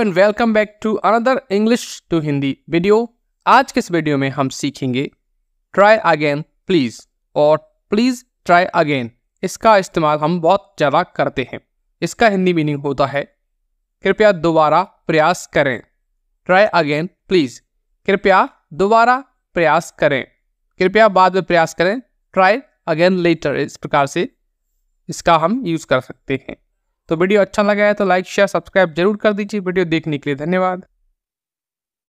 and welcome back to another English to Hindi video आज के इस वीडियो में हम सीखेंगे ट्राई अगेन प्लीज़ और प्लीज़ ट्राई अगेन इसका इस्तेमाल हम बहुत ज़्यादा करते हैं इसका हिंदी मीनिंग होता है कृपया दोबारा प्रयास करें ट्राई अगेन प्लीज़ कृपया दोबारा प्रयास करें कृपया बाद में प्रयास करें ट्राई अगेन लेटर इस प्रकार से इसका हम यूज़ कर सकते हैं तो वीडियो अच्छा लगा है तो लाइक शेयर सब्सक्राइब जरूर कर दीजिए वीडियो देखने के लिए धन्यवाद